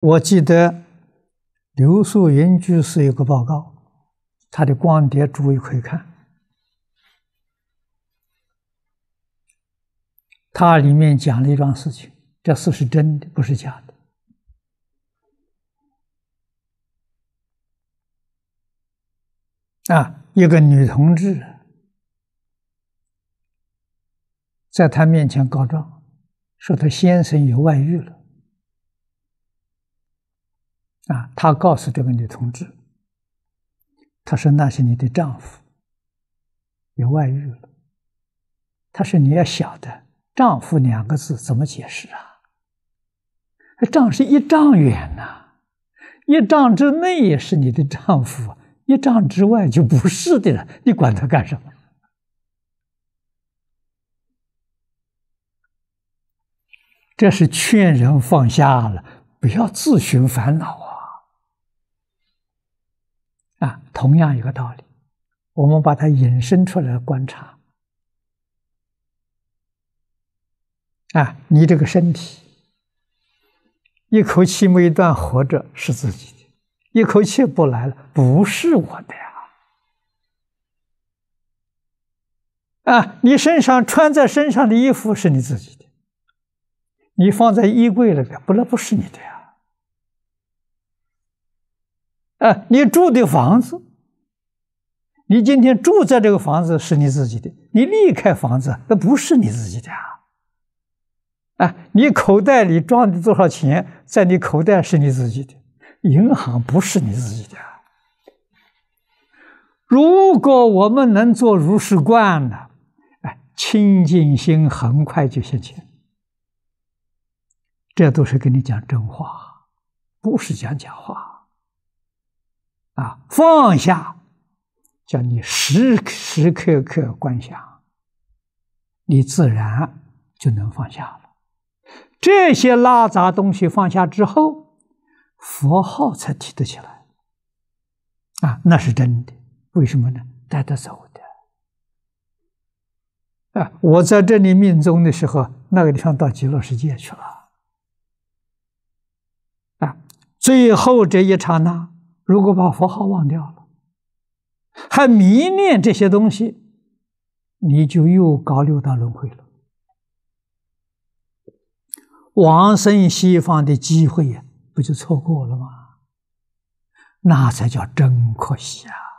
我记得刘素云居士有个报告，他的光碟诸位可以看。他里面讲了一桩事情，这事是真的，不是假的。啊，一个女同志在他面前告状，说他先生有外遇了。啊，他告诉这个女同志，他说：“那是你的丈夫有外遇了。”他说：“你要晓得‘丈夫’两个字怎么解释啊？丈是一丈远呐，一丈之内也是你的丈夫一丈之外就不是的了，你管他干什么？”这是劝人放下了，不要自寻烦恼啊。啊，同样一个道理，我们把它引申出来观察。啊，你这个身体，一口气没断活着是自己的，一口气不来了不是我的呀。啊，你身上穿在身上的衣服是你自己的，你放在衣柜里的不能不是你的呀。哎，你住的房子，你今天住在这个房子是你自己的，你离开房子那不是你自己的啊！哎，你口袋里装的多少钱，在你口袋是你自己的，银行不是你自己的。如果我们能做如是观呢，哎，清净心很快就现前。这都是跟你讲真话，不是讲假话。啊，放下，叫你时时刻刻观想，你自然就能放下了。这些拉杂东西放下之后，佛号才提得起来。啊，那是真的。为什么呢？带得走的。啊，我在这里命终的时候，那个地方到极乐世界去了。啊，最后这一刹那。如果把佛号忘掉了，还迷恋这些东西，你就又搞六道轮回了，往生西方的机会呀，不就错过了吗？那才叫真可惜啊！